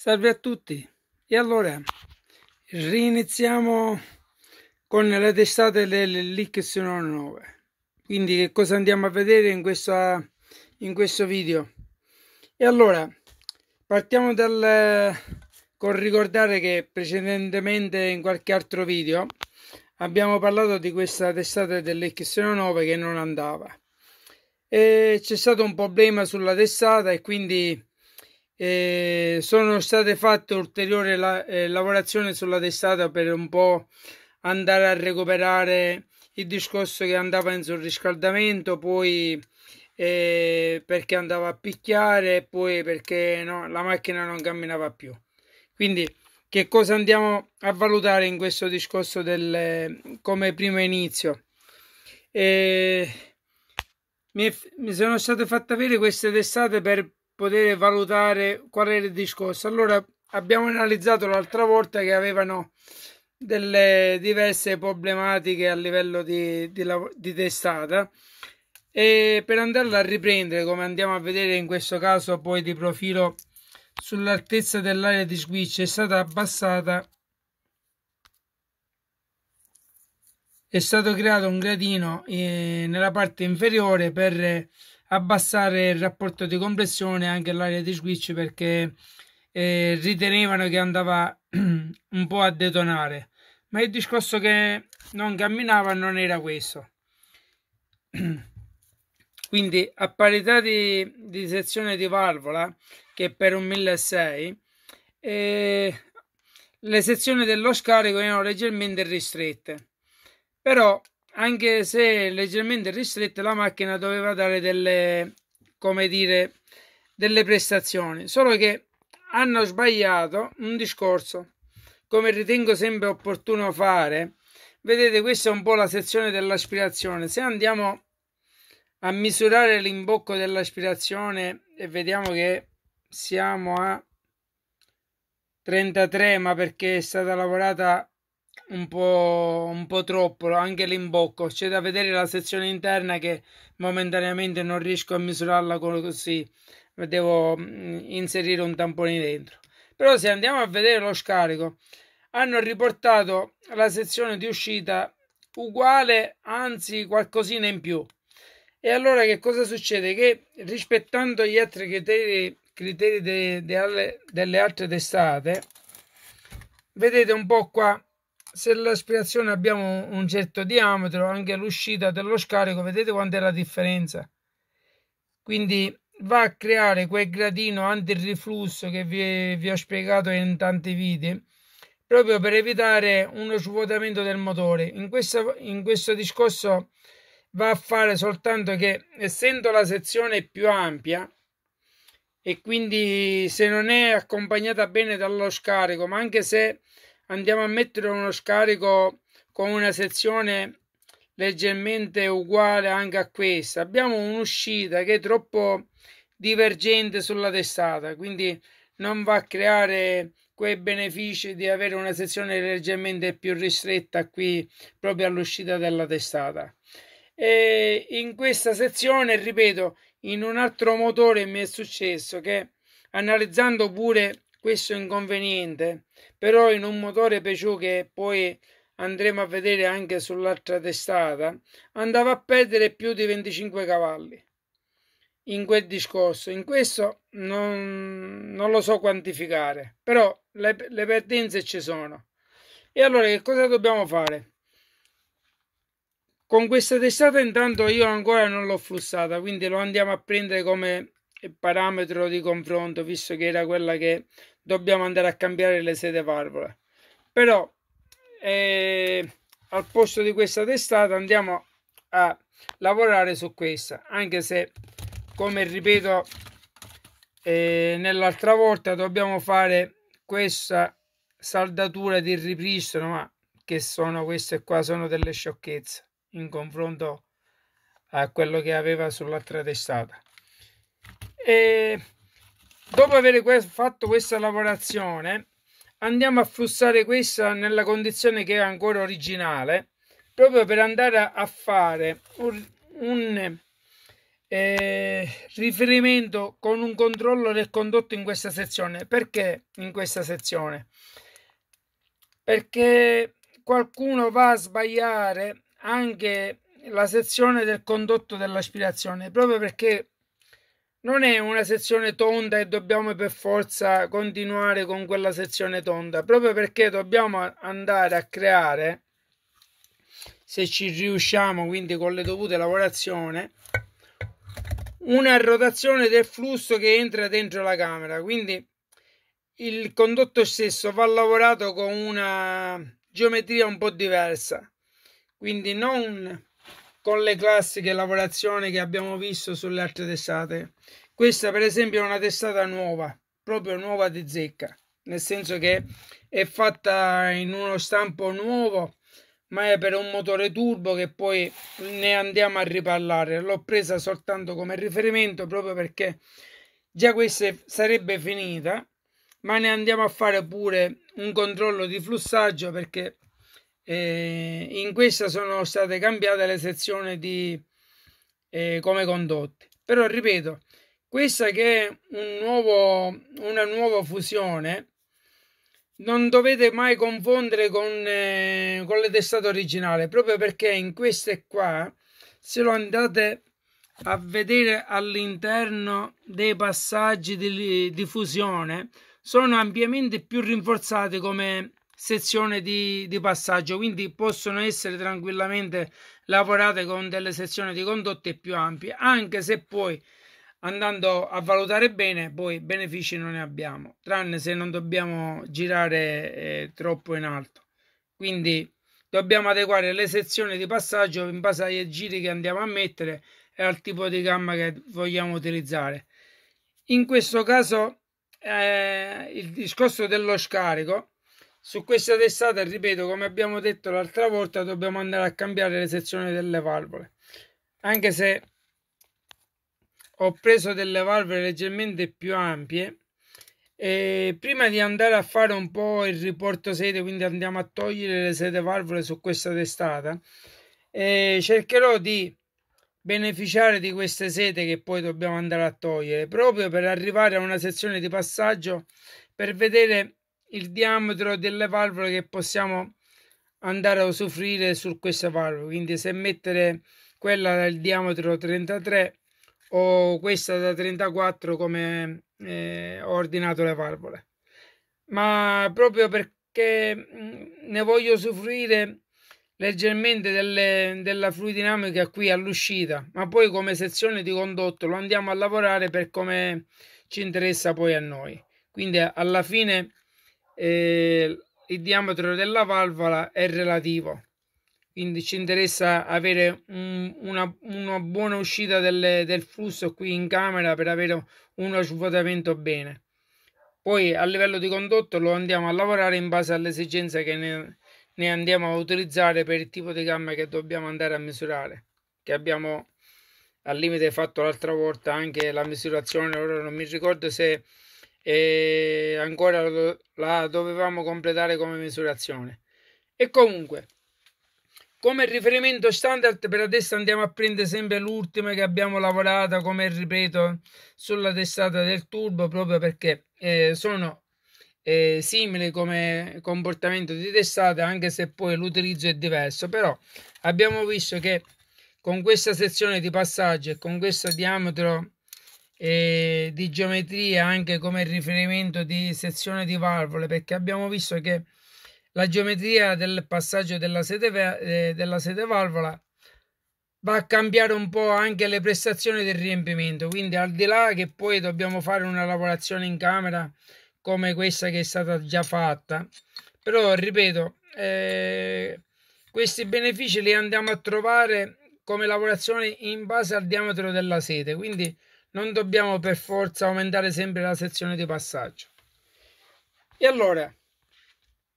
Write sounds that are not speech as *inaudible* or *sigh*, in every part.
Salve a tutti. E allora, riniziamo con le testate dell'IX9. Quindi che cosa andiamo a vedere in, questa, in questo video? E allora, partiamo dal, con ricordare che precedentemente in qualche altro video abbiamo parlato di questa testata dell'IX9 che non andava. E c'è stato un problema sulla testata e quindi eh, sono state fatte ulteriori la, eh, lavorazioni sulla testata per un po' andare a recuperare il discorso che andava in surriscaldamento, poi eh, perché andava a picchiare, poi perché no, la macchina non camminava più. Quindi che cosa andiamo a valutare in questo discorso del, come primo inizio? Eh, mi, è, mi sono state fatte avere queste testate per poter valutare qual era il discorso. Allora, abbiamo analizzato l'altra volta che avevano delle diverse problematiche a livello di, di, di testata e per andarla a riprendere come andiamo a vedere in questo caso poi di profilo sull'altezza dell'area di switch è stata abbassata è stato creato un gradino eh, nella parte inferiore per abbassare il rapporto di compressione anche l'area di switch perché eh, ritenevano che andava *clears throat* un po' a detonare ma il discorso che non camminava non era questo *clears throat* quindi a parità di, di, sezione di valvola che per un 1006 eh, le sezioni dello scarico erano leggermente ristrette però anche se leggermente ristretta, la macchina doveva dare delle, come dire, delle prestazioni. Solo che hanno sbagliato un discorso, come ritengo sempre opportuno fare. Vedete, questa è un po' la sezione dell'aspirazione. Se andiamo a misurare l'imbocco dell'aspirazione e vediamo che siamo a 33, ma perché è stata lavorata un po', un po' troppo, anche l'imbocco. C'è da vedere la sezione interna che momentaneamente non riesco a misurarla così, devo mm, inserire un tampone dentro. Però se andiamo a vedere lo scarico, hanno riportato la sezione di uscita uguale, anzi qualcosina in più. E allora che cosa succede? Che rispettando gli altri criteri, criteri de, de, delle altre testate, vedete un po' qua se l'aspirazione abbiamo un certo diametro, anche l'uscita dello scarico, vedete quant'è la differenza. Quindi va a creare quel gradino antiriflusso che vi, vi ho spiegato in tanti video, proprio per evitare uno svuotamento del motore. In questo, in questo discorso va a fare soltanto che, essendo la sezione più ampia, e quindi se non è accompagnata bene dallo scarico, ma anche se andiamo a mettere uno scarico con una sezione leggermente uguale anche a questa abbiamo un'uscita che è troppo divergente sulla testata quindi non va a creare quei benefici di avere una sezione leggermente più ristretta qui proprio all'uscita della testata e in questa sezione ripeto in un altro motore mi è successo che analizzando pure questo inconveniente, però in un motore Peugeot che poi andremo a vedere anche sull'altra testata, andava a perdere più di 25 cavalli in quel discorso. In questo non, non lo so quantificare, però le, le perdenze ci sono. E allora che cosa dobbiamo fare? Con questa testata intanto io ancora non l'ho flussata, quindi lo andiamo a prendere come parametro di confronto, visto che era quella che dobbiamo andare a cambiare le sede valvole. Però eh, al posto di questa testata andiamo a lavorare su questa, anche se come ripeto eh, nell'altra volta dobbiamo fare questa saldatura di ripristino, ma che sono queste qua sono delle sciocchezze in confronto a quello che aveva sull'altra testata e dopo aver fatto questa lavorazione andiamo a flussare questa nella condizione che è ancora originale proprio per andare a fare un, un eh, riferimento con un controllo del condotto in questa sezione perché in questa sezione perché qualcuno va a sbagliare anche la sezione del condotto dell'aspirazione proprio perché non è una sezione tonda e dobbiamo per forza continuare con quella sezione tonda, proprio perché dobbiamo andare a creare, se ci riusciamo quindi con le dovute lavorazioni, una rotazione del flusso che entra dentro la camera. Quindi il condotto stesso va lavorato con una geometria un po' diversa, quindi non con le classiche lavorazioni che abbiamo visto sulle altre testate. Questa per esempio è una testata nuova, proprio nuova di zecca, nel senso che è fatta in uno stampo nuovo, ma è per un motore turbo che poi ne andiamo a riparlare. L'ho presa soltanto come riferimento proprio perché già questa sarebbe finita, ma ne andiamo a fare pure un controllo di flussaggio perché eh, in questa sono state cambiate le sezioni di eh, come condotte. Però ripeto, questa che è un nuovo, una nuova fusione non dovete mai confondere con, eh, con le testate originali, proprio perché in queste qua, se lo andate a vedere all'interno dei passaggi di, di fusione, sono ampiamente più rinforzate come sezione di, di passaggio, quindi possono essere tranquillamente lavorate con delle sezioni di condotte più ampie, anche se poi andando a valutare bene, poi benefici non ne abbiamo, tranne se non dobbiamo girare eh, troppo in alto. Quindi dobbiamo adeguare le sezioni di passaggio in base ai giri che andiamo a mettere e al tipo di gamma che vogliamo utilizzare. In questo caso eh, il discorso dello scarico su questa testata, ripeto, come abbiamo detto l'altra volta, dobbiamo andare a cambiare le sezioni delle valvole. Anche se ho preso delle valvole leggermente più ampie, e prima di andare a fare un po' il riporto sede, quindi andiamo a togliere le sede valvole su questa testata, cercherò di beneficiare di queste sete che poi dobbiamo andare a togliere, proprio per arrivare a una sezione di passaggio per vedere il diametro delle valvole che possiamo andare a usufruire su questa valvola quindi se mettere quella dal diametro 33 o questa da 34 come eh, ho ordinato le valvole ma proprio perché mm, ne voglio usufruire leggermente delle, della fluidinamica qui all'uscita ma poi come sezione di condotto lo andiamo a lavorare per come ci interessa poi a noi quindi alla fine eh, il diametro della valvola è relativo quindi ci interessa avere un, una, una, buona uscita del, del, flusso qui in camera per avere uno svuotamento bene poi a livello di condotto lo andiamo a lavorare in base alle esigenze che ne, ne andiamo a utilizzare per il tipo di gamma che dobbiamo andare a misurare che abbiamo al limite fatto l'altra volta anche la misurazione ora non mi ricordo se e ancora la dovevamo completare come misurazione. E comunque, come riferimento standard per adesso andiamo a prendere sempre l'ultima che abbiamo lavorato, come ripeto, sulla testata del turbo, proprio perché eh, sono eh, simili come comportamento di testata, anche se poi l'utilizzo è diverso. Però abbiamo visto che con questa sezione di passaggio e con questo diametro eh, di geometria anche come riferimento di sezione di valvole perché abbiamo visto che la geometria del passaggio della sede, eh, della sede valvola va a cambiare un po' anche le prestazioni del riempimento quindi al di là che poi dobbiamo fare una lavorazione in camera come questa che è stata già fatta però ripeto eh, questi benefici li andiamo a trovare come lavorazione in base al diametro della sede quindi non dobbiamo per forza aumentare sempre la sezione di passaggio. E allora,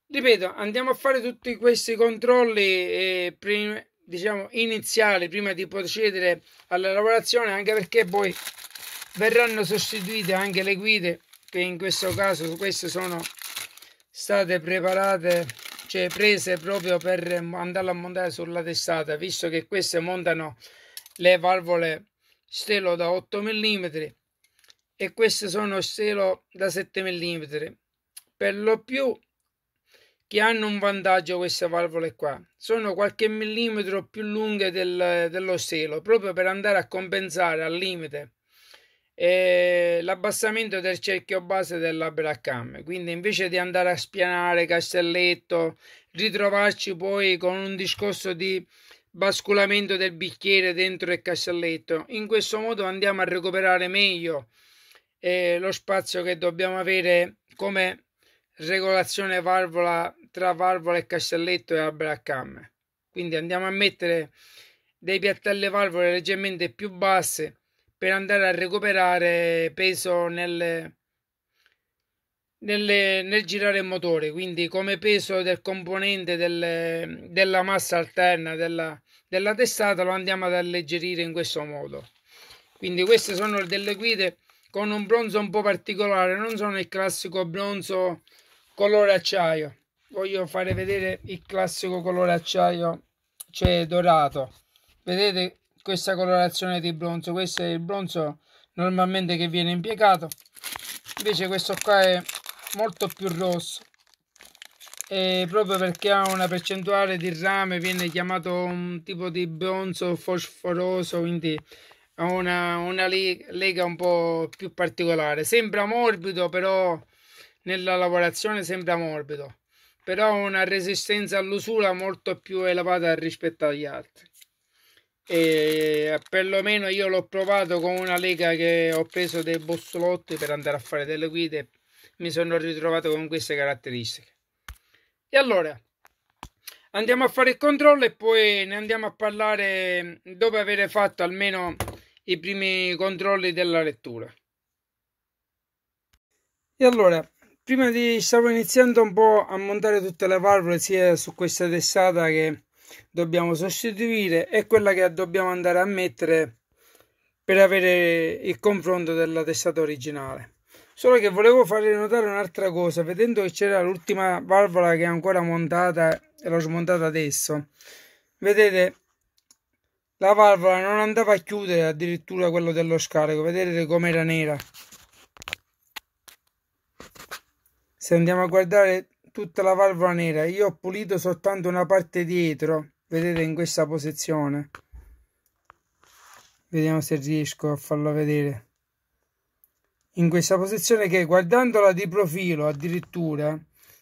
ripeto, andiamo a fare tutti questi controlli eh, prima, diciamo iniziali prima di procedere alla lavorazione, anche perché poi verranno sostituite anche le guide che in questo caso queste sono state preparate cioè prese proprio per andarla a montare sulla testata visto che queste montano le valvole stelo da 8 mm e queste sono stelo da 7 mm. Per lo più che hanno un vantaggio queste valvole qua, sono qualche millimetro più lunghe del, dello stelo, proprio per andare a compensare al limite eh, l'abbassamento del cerchio base della braccam. Quindi invece di andare a spianare Castelletto, ritrovarci poi con un discorso di basculamento del bicchiere dentro il castelletto. In questo modo andiamo a recuperare meglio eh, lo spazio che dobbiamo avere come regolazione valvola tra valvola e castelletto e albero Quindi andiamo a mettere dei piattelli valvole leggermente più basse per andare a recuperare peso nelle, nelle, nel girare il motore, quindi come peso del componente del, della massa alterna della, della testata lo andiamo ad alleggerire in questo modo. Quindi queste sono delle guide con un bronzo un po' particolare, non sono il classico bronzo colore acciaio. Voglio fare vedere il classico colore acciaio, cioè dorato. Vedete questa colorazione di bronzo, questo è il bronzo normalmente che viene impiegato. Invece questo qua è molto più rosso e proprio perché ha una percentuale di rame viene chiamato un tipo di bronzo fosforoso quindi ha una, una lega un po' più particolare sembra morbido però nella lavorazione sembra morbido però ha una resistenza all'usura molto più elevata rispetto agli altri e perlomeno io l'ho provato con una lega che ho preso dei bossolotti per andare a fare delle guide mi sono ritrovato con queste caratteristiche. E allora andiamo a fare il controllo e poi ne andiamo a parlare dopo aver fatto almeno i primi controlli della lettura. E allora, prima di stavo iniziando un po' a montare tutte le valvole sia su questa testata che dobbiamo sostituire e quella che dobbiamo andare a mettere per avere il confronto della testata originale. Solo che volevo farvi notare un'altra cosa, vedendo che c'era l'ultima valvola che è ancora montata e l'ho smontata adesso. Vedete, la valvola non andava a chiudere addirittura quello dello scarico, vedete com'era nera. Se andiamo a guardare tutta la valvola nera, io ho pulito soltanto una parte dietro, vedete in questa posizione. Vediamo se riesco a farlo vedere in questa posizione che guardandola di profilo addirittura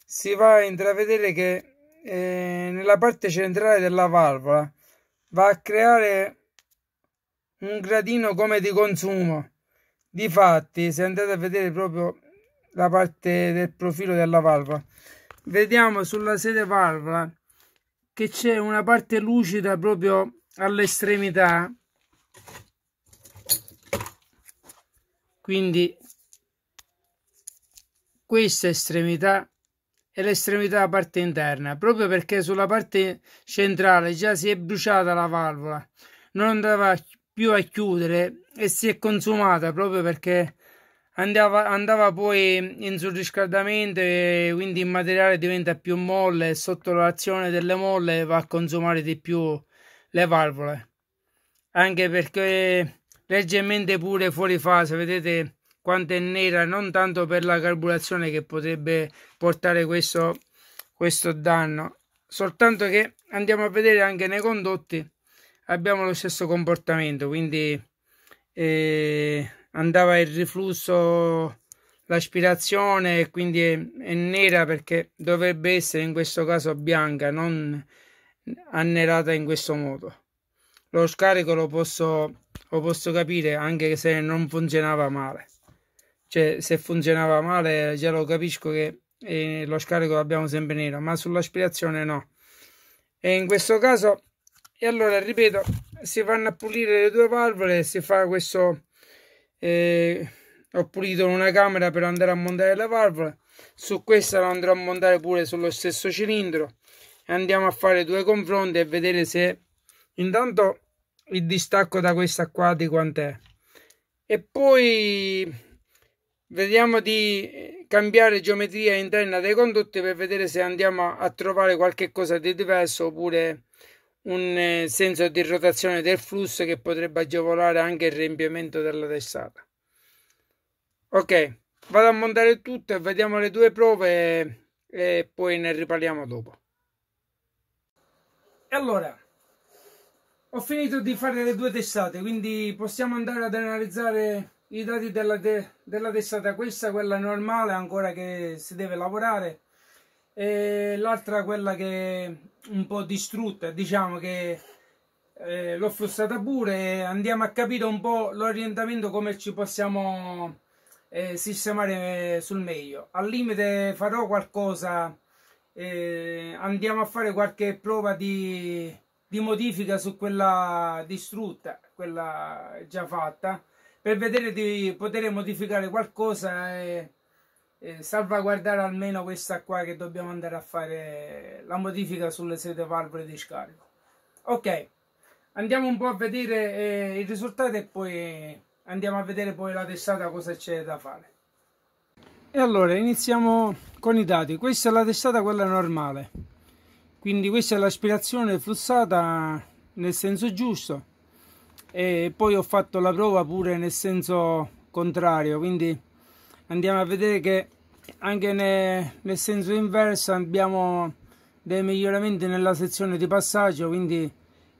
si va a intravedere che eh, nella parte centrale della valvola va a creare un gradino come di consumo difatti se andate a vedere proprio la parte del profilo della valvola vediamo sulla sede valvola che c'è una parte lucida proprio all'estremità quindi questa estremità è l'estremità a parte interna, proprio perché sulla parte centrale già si è bruciata la valvola, non andava più a chiudere e si è consumata proprio perché andava, andava poi in surriscaldamento e quindi il materiale diventa più molle e sotto l'azione delle molle va a consumare di più le valvole anche perché leggermente pure fuori fase, vedete quanto è nera, non tanto per la carburazione che potrebbe portare questo, questo danno, soltanto che andiamo a vedere anche nei condotti abbiamo lo stesso comportamento, quindi eh, andava il riflusso, l'aspirazione e quindi è, è, nera perché dovrebbe essere in questo caso bianca, non annerata in questo modo. Lo scarico lo posso lo posso capire anche se non funzionava male. Cioè, se funzionava male già lo capisco che eh, lo scarico l'abbiamo sempre nero, ma sull'aspirazione no. E in questo caso, e allora ripeto, si vanno a pulire le due valvole, si fa questo... Eh, ho pulito una camera per andare a montare la valvola su questa la andrò a montare pure sullo stesso cilindro andiamo a fare due confronti e vedere se intanto il distacco da questa qua di quant'è e poi vediamo di cambiare geometria interna dei condotti per vedere se andiamo a trovare qualche cosa di diverso oppure un eh, senso di rotazione del flusso che potrebbe agevolare anche il riempimento della testata ok vado a montare tutto e vediamo le due prove e poi ne riparliamo dopo e allora ho finito di fare le due testate, quindi possiamo andare ad analizzare i dati della, te della testata, questa quella normale ancora che si deve lavorare e l'altra quella che è un po' distrutta, diciamo che eh, l'ho frustata pure andiamo a capire un po' l'orientamento come ci possiamo eh, sistemare sul meglio. Al limite farò qualcosa, eh, andiamo a fare qualche prova di di modifica su quella distrutta, quella già fatta, per vedere di poter modificare qualcosa e, e salvaguardare almeno questa qua che dobbiamo andare a fare la modifica sulle sete valvole di scarico. Ok, andiamo un po' a vedere eh, il risultato e poi andiamo a vedere poi la testata cosa c'è da fare. E allora iniziamo con i dati. Questa è la testata quella normale quindi questa è l'aspirazione flussata nel senso giusto e poi ho fatto la prova pure nel senso contrario quindi andiamo a vedere che anche nel senso inverso abbiamo dei miglioramenti nella sezione di passaggio quindi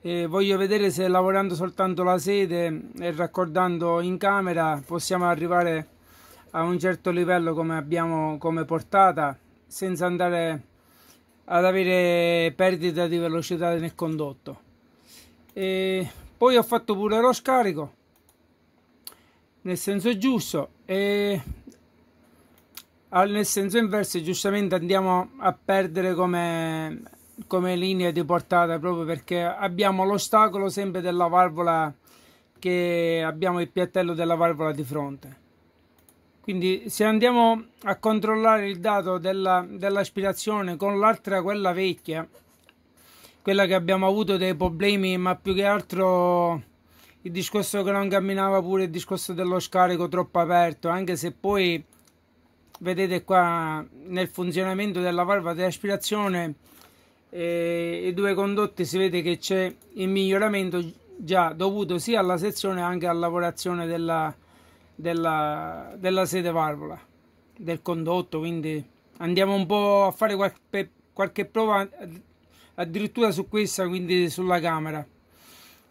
eh, voglio vedere se lavorando soltanto la sede e raccordando in camera possiamo arrivare a un certo livello come abbiamo come portata senza andare ad avere perdita di velocità nel condotto e poi ho fatto pure lo scarico nel senso giusto e nel senso inverso giustamente andiamo a perdere come, come linea di portata proprio perché abbiamo l'ostacolo sempre della valvola che abbiamo il piattello della valvola di fronte quindi se andiamo a controllare il dato della, dell'aspirazione con l'altra, quella vecchia, quella che abbiamo avuto dei problemi, ma più che altro il discorso che non camminava pure, il discorso dello scarico troppo aperto, anche se poi vedete qua nel funzionamento della valva di aspirazione eh, i due condotti si vede che c'è il miglioramento già dovuto sia alla sezione che anche alla lavorazione della, della, della sede valvola del condotto quindi andiamo un po' a fare qualche, qualche prova addirittura su questa quindi sulla camera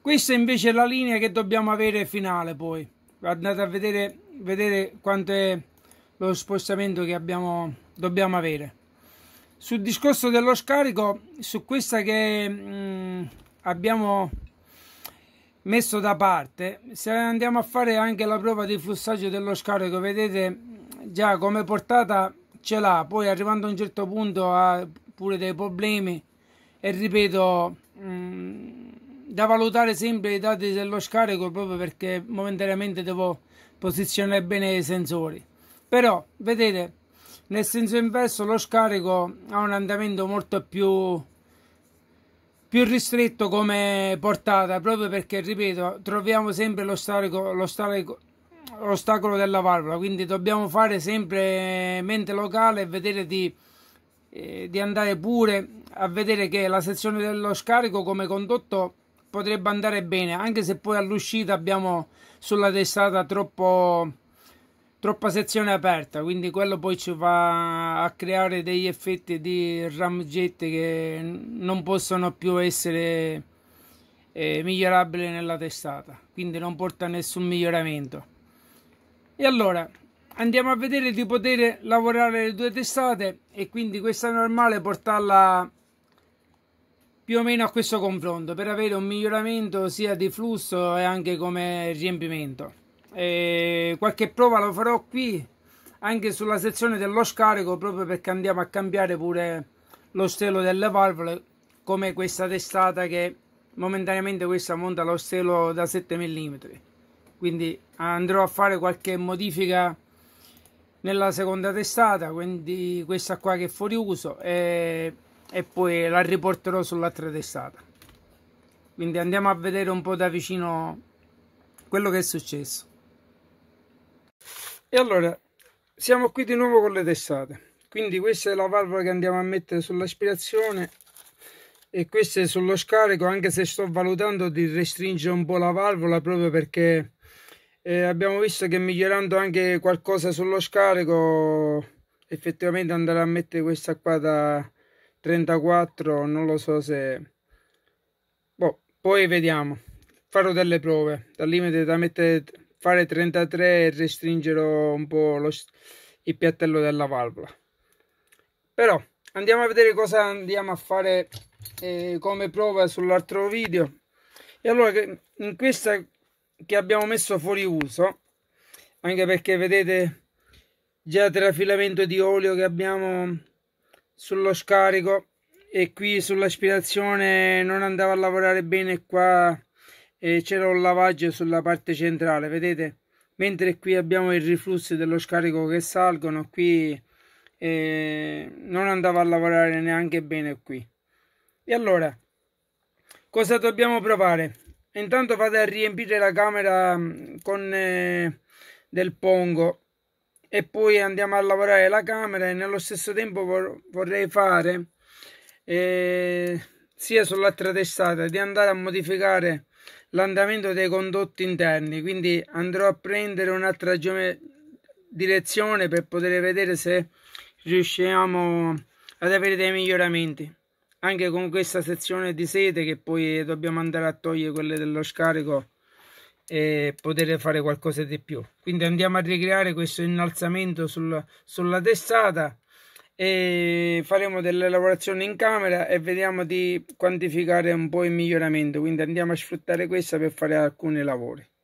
questa invece è la linea che dobbiamo avere finale poi andate a vedere, vedere quanto è lo spostamento che abbiamo, dobbiamo avere sul discorso dello scarico su questa che mh, mm, abbiamo messo da parte se andiamo a fare anche la prova di flussaggio dello scarico vedete già come portata ce l'ha poi arrivando a un certo punto ha pure dei problemi e ripeto mm, da valutare sempre i dati dello scarico proprio perché momentaneamente devo posizionare bene i sensori però vedete nel senso inverso lo scarico ha un andamento molto più più ristretto come portata proprio perché ripeto troviamo sempre lo starico, lo l'ostacolo della valvola quindi dobbiamo fare sempre mente locale e vedere di, eh, di, andare pure a vedere che la sezione dello scarico come condotto potrebbe andare bene anche se poi all'uscita abbiamo sulla testata troppo troppa sezione aperta, quindi quello poi ci va a creare degli effetti di ramjet che non possono più essere eh, migliorabili nella testata, quindi non porta a nessun miglioramento. E allora andiamo a vedere di poter lavorare le due testate e quindi questa normale portarla più o meno a questo confronto per avere un miglioramento sia di flusso e anche come riempimento eh, qualche prova lo farò qui anche sulla sezione dello scarico proprio perché andiamo a cambiare pure lo stelo delle valvole come questa testata che momentaneamente questa monta lo stelo da 7 mm quindi andrò a fare qualche modifica nella seconda testata quindi questa qua che è fuori uso e, e poi la riporterò sull'altra testata quindi andiamo a vedere un po' da vicino quello che è successo e allora siamo qui di nuovo con le testate quindi questa è la valvola che andiamo a mettere sull'aspirazione e questa è sullo scarico anche se sto valutando di restringere un po' la valvola proprio perché eh, abbiamo visto che migliorando anche qualcosa sullo scarico effettivamente andare a mettere questa qua da 34 non lo so se boh, poi vediamo farò delle prove dal limite da mettere fare 33 e restringerò un po' lo, il piattello della valvola però andiamo a vedere cosa andiamo a fare eh, come prova sull'altro video e allora in questa che abbiamo messo fuori uso anche perché vedete già trafilamento di olio che abbiamo sullo scarico e qui sull'aspirazione non andava a lavorare bene qua e c'era un lavaggio sulla parte centrale, vedete? Mentre qui abbiamo i riflussi dello scarico che salgono, qui eh, non andava a lavorare neanche bene qui. E allora, cosa dobbiamo provare? Intanto vado a riempire la camera mm, con eh, del pongo e poi andiamo a lavorare la camera e nello stesso tempo vor vorrei fare eh, sia sull'altra testata di andare a modificare l'andamento dei condotti interni quindi andrò a prendere un'altra direzione per poter vedere se riusciamo ad avere dei miglioramenti anche con questa sezione di sete che poi dobbiamo andare a togliere quelle dello scarico e poter fare qualcosa di più quindi andiamo a ricreare questo innalzamento sul, sulla testata e faremo delle lavorazioni in camera e vediamo di quantificare un po' il miglioramento quindi andiamo a sfruttare questa per fare alcuni lavori